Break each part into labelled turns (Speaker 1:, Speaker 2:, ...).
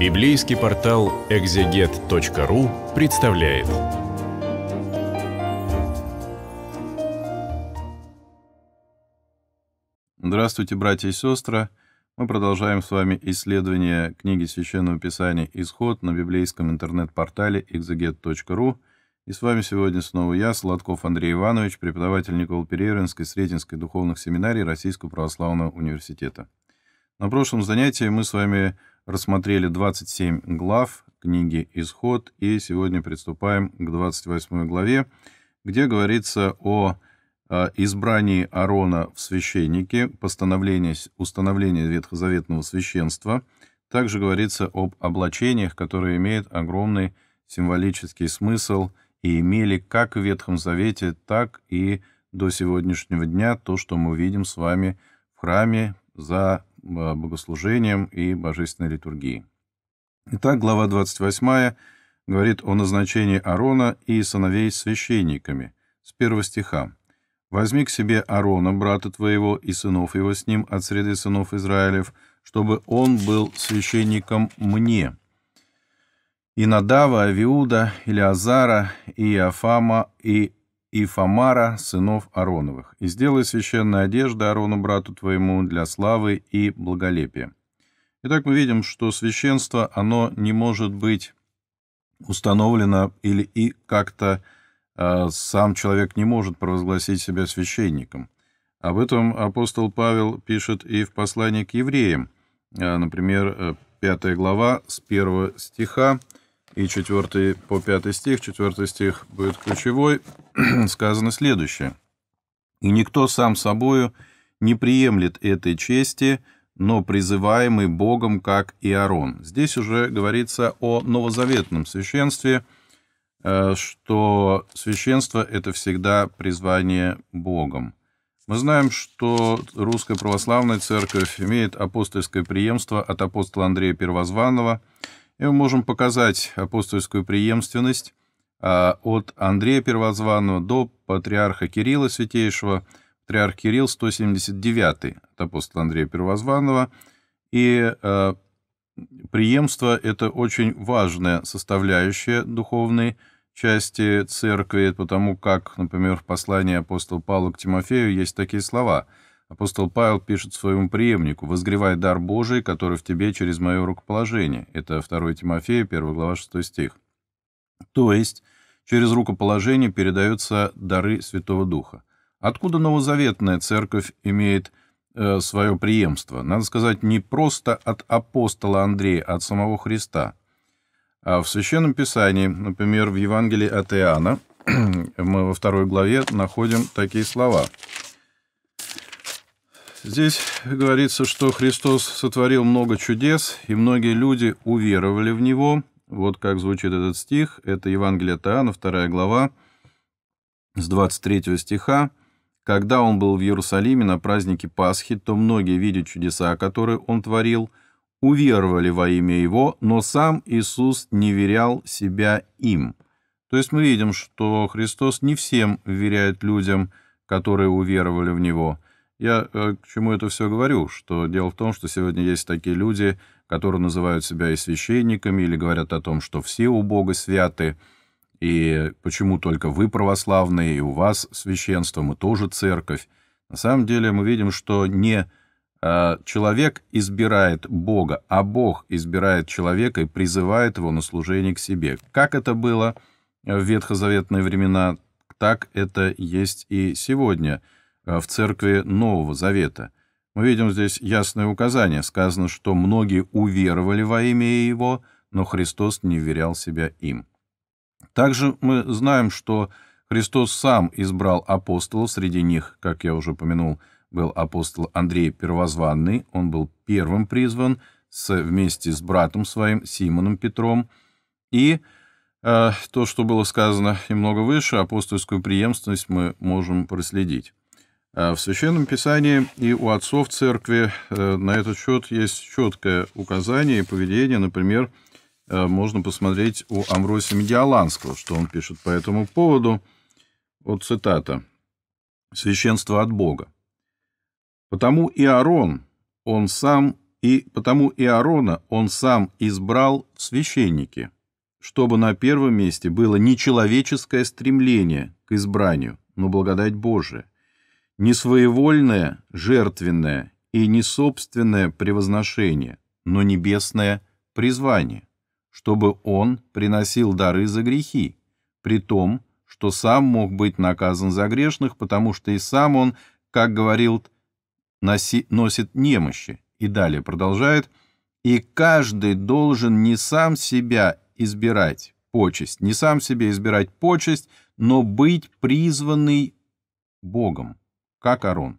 Speaker 1: Библейский портал экзегет.ру представляет. Здравствуйте, братья и сестры! Мы продолжаем с вами исследование книги Священного Писания «Исход» на библейском интернет-портале экзегет.ру. И с вами сегодня снова я, Сладков Андрей Иванович, преподаватель Никол Переринской Сретенской духовных семинарий Российского православного университета. На прошлом занятии мы с вами рассмотрели 27 глав книги «Исход», и сегодня приступаем к 28 главе, где говорится о э, избрании Аарона в священнике, постановление, установление ветхозаветного священства. Также говорится об облачениях, которые имеют огромный символический смысл и имели как в Ветхом Завете, так и до сегодняшнего дня то, что мы видим с вами в храме за а, богослужением и божественной литургии. Итак, глава 28 говорит о назначении Аарона и сыновей священниками, с первого стиха. «Возьми к себе Аарона, брата твоего, и сынов его с ним от среды сынов Израилев, чтобы он был священником мне». И Надава, Авиуда, Илиазара, и Афама, и и Фомара, сынов Ароновых, и сделай священные одежды Арону, брату твоему, для славы и благолепия». Итак, мы видим, что священство, оно не может быть установлено или и как-то э, сам человек не может провозгласить себя священником. Об этом апостол Павел пишет и в послании к евреям, а, э, например, 5 глава с 1 стиха, и 4 по 5 стих, 4 стих будет ключевой, сказано следующее. «И никто сам собою не приемлет этой чести, но призываемый Богом, как и Арон. Здесь уже говорится о новозаветном священстве, э, что священство — это всегда призвание Богом. Мы знаем, что Русская Православная Церковь имеет апостольское преемство от апостола Андрея Первозванного — и мы можем показать апостольскую преемственность а, от Андрея Первозванного до патриарха Кирилла Святейшего. Патриарх Кирилл 179 от апостола Андрея Первозванного. И а, преемство — это очень важная составляющая духовной части церкви, потому как, например, в послании апостола Павла к Тимофею есть такие слова — Апостол Павел пишет своему преемнику, «Возгревай дар Божий, который в тебе через мое рукоположение». Это 2 Тимофея, 1 глава, 6 стих. То есть, через рукоположение передаются дары Святого Духа. Откуда новозаветная церковь имеет э, свое преемство? Надо сказать, не просто от апостола Андрея, а от самого Христа. А в Священном Писании, например, в Евангелии от Иоанна, мы во второй главе находим такие слова – Здесь говорится, что Христос сотворил много чудес, и многие люди уверовали в Него. Вот как звучит этот стих. Это Евангелие от Иоанна, 2 глава, с 23 стиха. «Когда он был в Иерусалиме на празднике Пасхи, то многие, видя чудеса, которые он творил, уверовали во имя его, но сам Иисус не верял себя им». То есть мы видим, что Христос не всем веряет людям, которые уверовали в Него – я э, к чему это все говорю, что дело в том, что сегодня есть такие люди, которые называют себя и священниками, или говорят о том, что все у Бога святы, и почему только вы православные, и у вас священство, мы тоже церковь. На самом деле мы видим, что не э, человек избирает Бога, а Бог избирает человека и призывает его на служение к себе. Как это было э, в ветхозаветные времена, так это есть и сегодня – а, в церкви Нового Завета. Мы видим здесь ясное указание. Сказано, что многие уверовали во имя Его, но Христос не верял себя им. Также мы знаем, что Христос сам избрал апостолов, среди них, как я уже упомянул, был апостол Андрей Первозванный, он был первым призван с, вместе с братом своим Симоном Петром, и э, то, что было сказано немного выше, апостольскую преемственность мы можем проследить. А в Священном Писании и у отцов церкви э, на этот счет есть четкое указание и поведение. Например, э, можно посмотреть у Амросия Медиаланского, что он пишет по этому поводу. Вот цитата. «Священство от Бога. Потому и Аарон, он сам, и потому и Аарона он сам избрал священники, чтобы на первом месте было не человеческое стремление к избранию, но благодать Божия, Несвоевольное, жертвенное и несобственное превозношение, но небесное призвание, чтобы он приносил дары за грехи, при том, что сам мог быть наказан за грешных, потому что и сам он, как говорил, носи, носит немощи. И далее продолжает. «И каждый должен не сам себя избирать почесть, не сам себе избирать почесть, но быть призванный Богом» как Арон.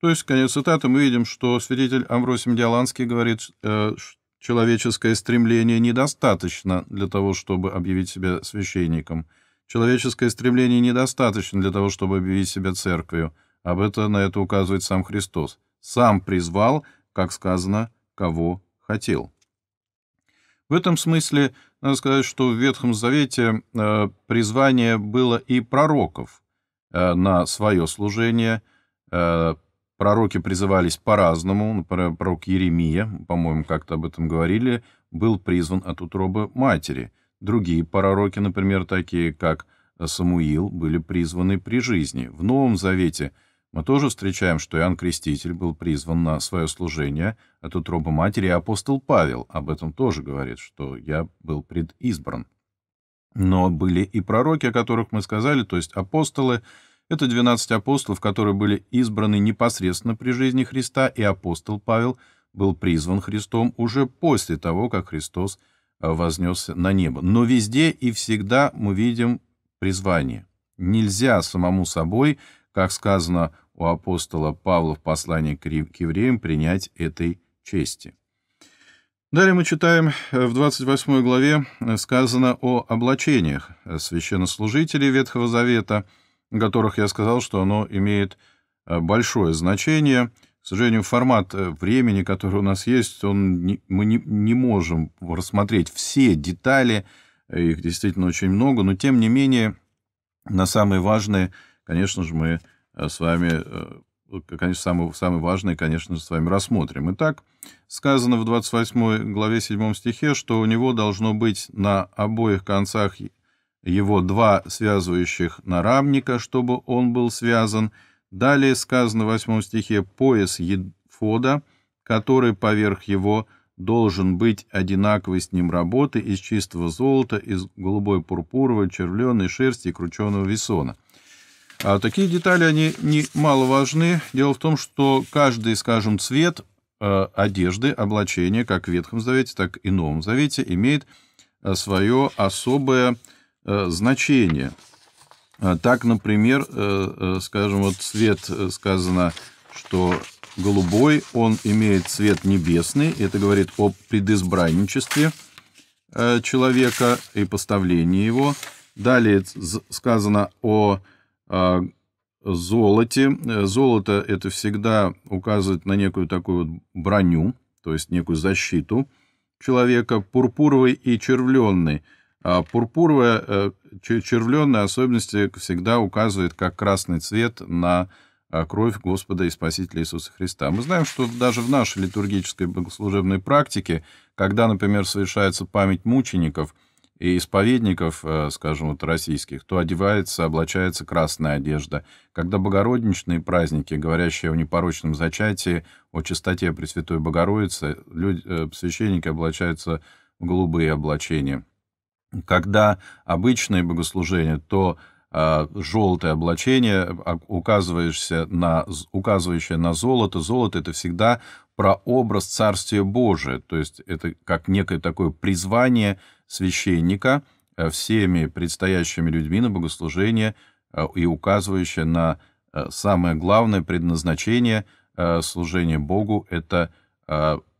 Speaker 1: То есть, конец цитаты, мы видим, что свидетель Амвросий Диаланский говорит, э, человеческое стремление недостаточно для того, чтобы объявить себя священником. Человеческое стремление недостаточно для того, чтобы объявить себя церковью. Об этом на это указывает сам Христос. Сам призвал, как сказано, кого хотел. В этом смысле надо сказать, что в Ветхом Завете э, призвание было и пророков – Э, на свое служение. Э, пророки призывались по-разному. Например, пророк Еремия, по-моему, как-то об этом говорили, был призван от утробы матери. Другие пророки, например, такие как Самуил, были призваны при жизни. В Новом Завете мы тоже встречаем, что Иоанн Креститель был призван на свое служение от утробы матери, а апостол Павел об этом тоже говорит, что «я был предизбран». Но были и пророки, о которых мы сказали, то есть апостолы. Это 12 апостолов, которые были избраны непосредственно при жизни Христа, и апостол Павел был призван Христом уже после того, как Христос э, вознесся на небо. Но везде и всегда мы видим призвание. Нельзя самому собой, как сказано у апостола Павла в послании к евреям, принять этой чести. Далее мы читаем э, в 28 главе э, сказано о облачениях священнослужителей Ветхого Завета, которых я сказал, что оно имеет э, большое значение. К сожалению, формат времени, который у нас есть, он мы не, не можем рассмотреть все детали, их действительно очень много, но тем не менее на самые важные, конечно же, мы с вами конечно, самое, самое важное, конечно с вами рассмотрим. Итак, сказано в 28 главе 7 стихе, что у него должно быть на обоих концах его два связывающих нарамника, чтобы он был связан. Далее сказано в 8 стихе «пояс ефода, который поверх его должен быть одинаковый с ним работы из чистого золота, из голубой пурпуровой, червленой шерсти и крученого весона». А такие детали, они немало важны. Дело в том, что каждый, скажем, цвет э, одежды, облачения, как в Ветхом Завете, так и Новом Завете, имеет э, свое особое э, значение. А так, например, скажем, вот цвет сказано, что голубой, он имеет цвет небесный, это говорит о предизбранничестве человека и поставлении его. Далее сказано о а, золоте. Э, золото – это всегда указывает на некую такую вот броню, то есть некую защиту человека, пурпуровый и червленный. А пурпуровая, э, червленная особенности э, всегда указывает как красный цвет на а, кровь Господа и Спасителя Иисуса Христа. Мы знаем, что даже в нашей литургической богослужебной практике, когда, например, совершается память мучеников – и исповедников, э, скажем, вот, российских, то одевается, облачается красная одежда. Когда богородничные праздники, говорящие о непорочном зачатии, о чистоте Пресвятой Богородицы, люди, э, священники облачаются в голубые облачения. Когда обычные богослужения, то э, а, желтое облачение, указывающее на, указывающее на золото. Золото — это всегда про образ Царствия Божия, то есть это как некое такое призвание — священника э, всеми предстоящими людьми на богослужение э, и указывающая на э, самое главное предназначение служения Богу — это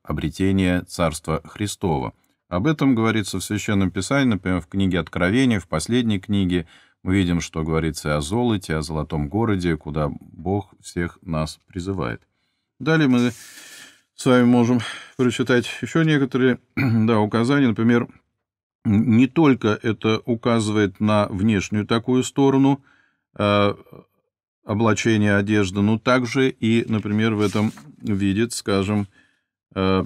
Speaker 1: обретение Царства Христова. Об этом говорится в Священном Писании, например, в книге Откровения, в последней книге. Мы видим, что говорится о золоте, о золотом городе, куда Бог всех нас призывает. Далее мы с вами можем прочитать еще некоторые да, указания. Например, не только это указывает на внешнюю такую сторону э, облачения одежды, но также и, например, в этом видит, скажем, э,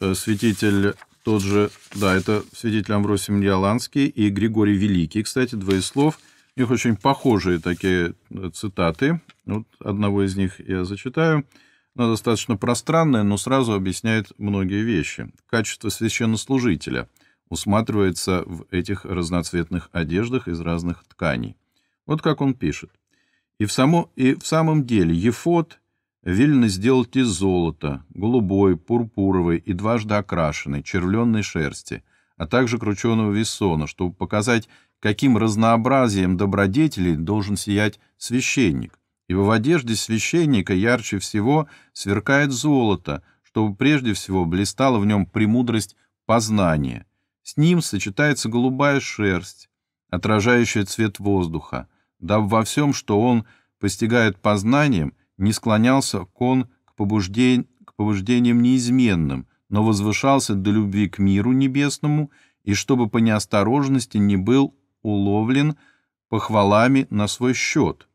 Speaker 1: э святитель тот же, да, это святитель Амвросий Мьяланский и Григорий Великий, кстати, двоеслов, у них очень похожие такие э, цитаты, вот одного из них я зачитаю – она достаточно пространная, но сразу объясняет многие вещи. Качество священнослужителя усматривается в этих разноцветных одеждах из разных тканей. Вот как он пишет. «И в, само, и в самом деле ефот велено сделать из золота, голубой, пурпуровой и дважды окрашенной, червленной шерсти, а также крученого весона, чтобы показать, каким разнообразием добродетелей должен сиять священник, ибо в одежде священника ярче всего сверкает золото, чтобы прежде всего блистала в нем премудрость познания. С ним сочетается голубая шерсть, отражающая цвет воздуха, дабы во всем, что он постигает познанием, не склонялся кон к, побуждень... к побуждениям неизменным, но возвышался до любви к миру небесному, и чтобы по неосторожности не был уловлен похвалами на свой счет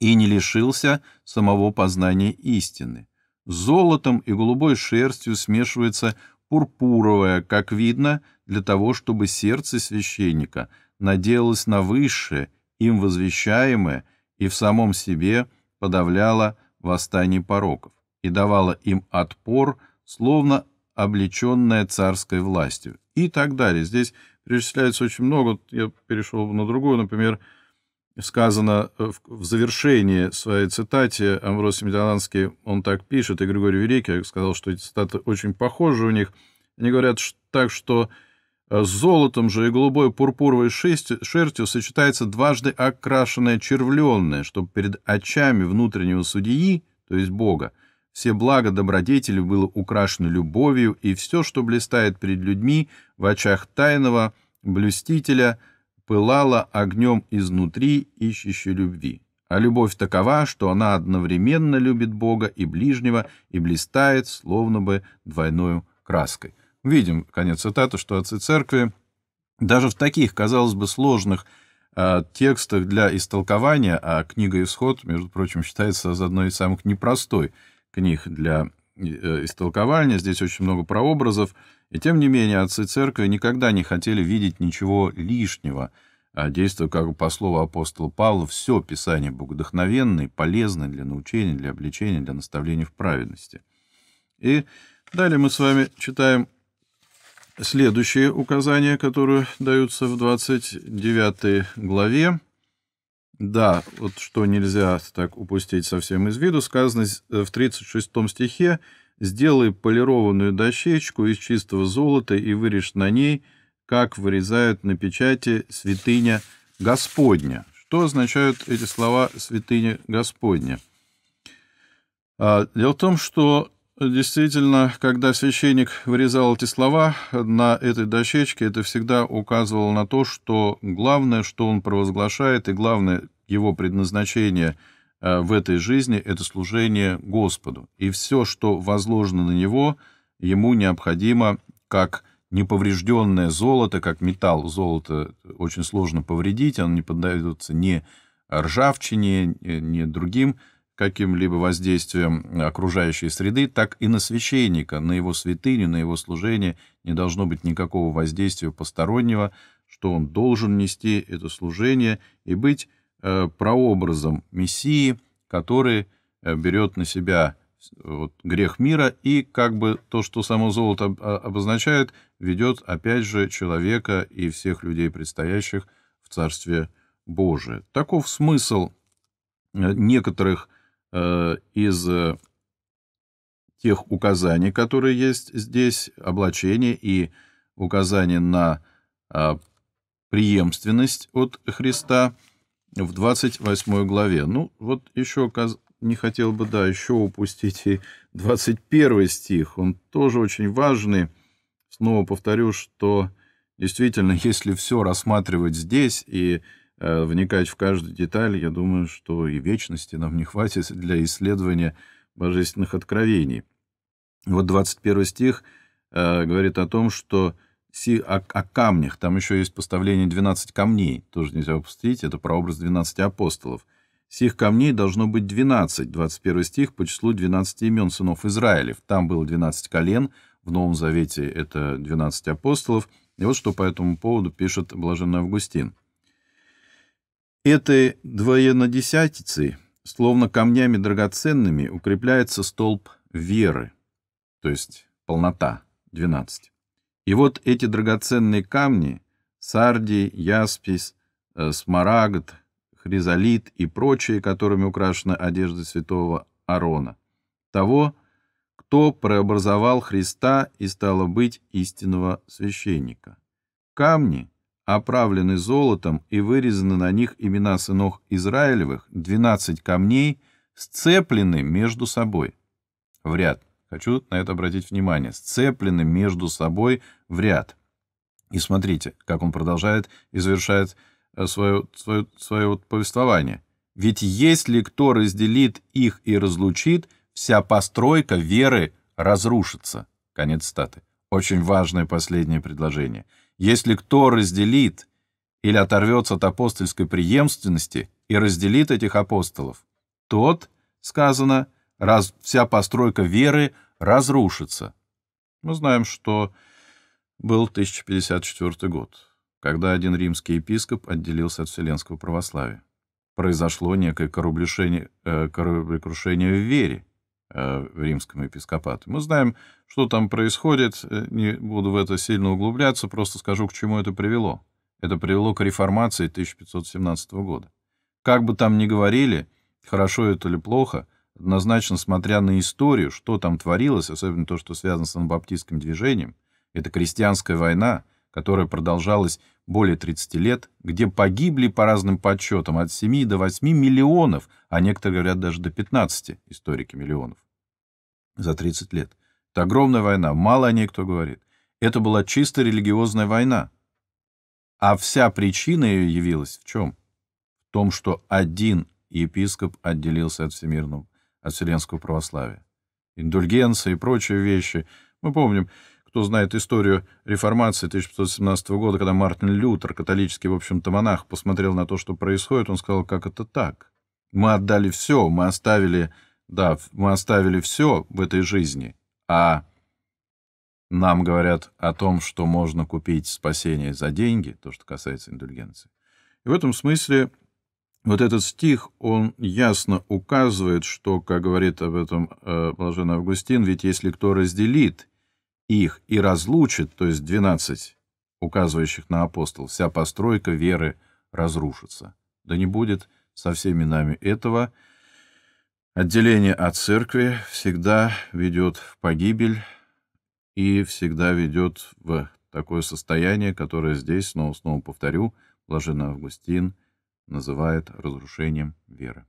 Speaker 1: и не лишился самого познания истины. С золотом и голубой шерстью смешивается пурпуровая, как видно, для того, чтобы сердце священника надеялось на высшее, им возвещаемое, и в самом себе подавляло восстание пороков и давало им отпор, словно облеченная царской властью и так далее. Здесь перечисляется очень много, я перешел на другую, например, сказано э, в завершении своей цитате, Амвросий Медиананский, он так пишет, и Григорий Великий сказал, что эти цитаты очень похожи у них. Они говорят так, что э, с золотом же и голубой пурпуровой шерстью сочетается дважды окрашенное червленное, чтобы перед очами внутреннего судьи, то есть Бога, все блага добродетели было украшено любовью, и все, что блистает перед людьми в очах тайного блюстителя – пылала огнем изнутри, ищущей любви. А любовь такова, что она одновременно любит Бога и ближнего и блистает, словно бы двойной краской. Видим, конец цитаты, что отцы церкви даже в таких, казалось бы, сложных э, текстах для истолкования, а книга «Исход», между прочим, считается одной из самых непростой книг для э, истолкования, здесь очень много прообразов, и тем не менее, отцы церкви никогда не хотели видеть ничего лишнего, а действуя, как по слову апостола Павла, все Писание богодохновенное, полезное для научения, для обличения, для наставления в праведности. И далее мы с вами читаем следующие указания, которые даются в 29 главе. Да, вот что нельзя так упустить совсем из виду, сказано в 36 стихе, Сделай полированную дощечку из чистого золота и вырежь на ней, как вырезают на печати «святыня Господня». Что означают эти слова «святыня Господня»? А, дело в том, что действительно, когда священник вырезал эти слова на этой дощечке, это всегда указывало на то, что главное, что он провозглашает, и главное его предназначение – Э, в этой жизни — это служение Господу. И все, что возложено на него, ему необходимо как неповрежденное золото, как металл. Золото очень сложно повредить, оно не поддается ни ржавчине, ни другим каким-либо воздействием окружающей среды, так и на священника, на его святыню, на его служение не должно быть никакого воздействия постороннего, что он должен нести это служение и быть Э, прообразом Мессии, который э, берет на себя вот, грех мира и как бы то, что само золото а, обозначает, ведет опять же человека и всех людей предстоящих в Царстве Божие. Таков смысл э, некоторых из тех указаний, которые есть здесь, облачение и указание на а, преемственность от Христа – в 28 главе. Ну, вот еще не хотел бы, да, еще упустить и 21 стих. Он тоже очень важный. Снова повторю, что действительно, если все рассматривать здесь и э, вникать в каждую деталь, я думаю, что и вечности нам не хватит для исследования божественных откровений. Вот 21 стих э, говорит о том, что си о, о камнях. Там еще есть поставление 12 камней. Тоже нельзя упустить. Это прообраз 12 апостолов. Сих камней должно быть 12, 21 стих, по числу 12 имен сынов Израилев. Там было 12 колен, в Новом Завете это 12 апостолов. И вот что по этому поводу пишет Блаженный Августин. Этой двоенадесятицей, словно камнями драгоценными, укрепляется столб веры, то есть полнота, 12. И вот эти драгоценные камни — сардий, яспис, э, смарагд, хризолит и прочие, которыми украшена одежда святого Арона, того, кто преобразовал Христа и стало быть истинного священника. Камни оправлены золотом и вырезаны на них имена сынов Израилевых, двенадцать камней, сцеплены между собой в ряд. Хочу на это обратить внимание. Сцеплены между собой в ряд. И смотрите, как он продолжает и завершает э, свое, свое, свое повествование. Ведь если кто разделит их и разлучит, вся постройка веры разрушится. Конец статы. Очень важное последнее предложение. Если кто разделит или оторвется от апостольской преемственности и разделит этих апостолов, тот, сказано, — раз вся постройка веры разрушится. Мы знаем, что был 1054 год, когда один римский епископ отделился от вселенского православия. Произошло некое кораблекрушение, э, кораблекрушение в вере э, в римском епископате. Мы знаем, что там происходит, э, не буду в это сильно углубляться, просто скажу, к чему это привело. Это привело к реформации 1517 года. Как бы там ни говорили, хорошо это или плохо — однозначно, смотря на историю, что там творилось, особенно то, что связано с анабаптистским движением, это крестьянская война, которая продолжалась более 30 лет, где погибли, по разным подсчетам, от 7 до 8 миллионов, а некоторые говорят даже до 15, историки миллионов, за 30 лет. Это огромная война, мало о ней кто говорит. Это была чисто религиозная война. А вся причина ее явилась в чем? В том, что один епископ отделился от всемирного от Вселенского православия. Индульгенции и прочие вещи. Мы помним, кто знает историю реформации 1517 года, когда Мартин Лютер, католический, в общем-то, монах, посмотрел на то, что происходит, он сказал, как это так? Мы отдали все, мы оставили, да, мы оставили все в этой жизни, а нам говорят о том, что можно купить спасение за деньги, то, что касается индульгенции. И в этом смысле вот этот стих, он ясно указывает, что, как говорит об этом э, Блаженный Августин, ведь если кто разделит их и разлучит, то есть 12 указывающих на апостол, вся постройка веры разрушится. Да не будет со всеми нами этого. Отделение от церкви всегда ведет в погибель и всегда ведет в такое состояние, которое здесь, Но снова повторю, Блаженный Августин – называет разрушением веры.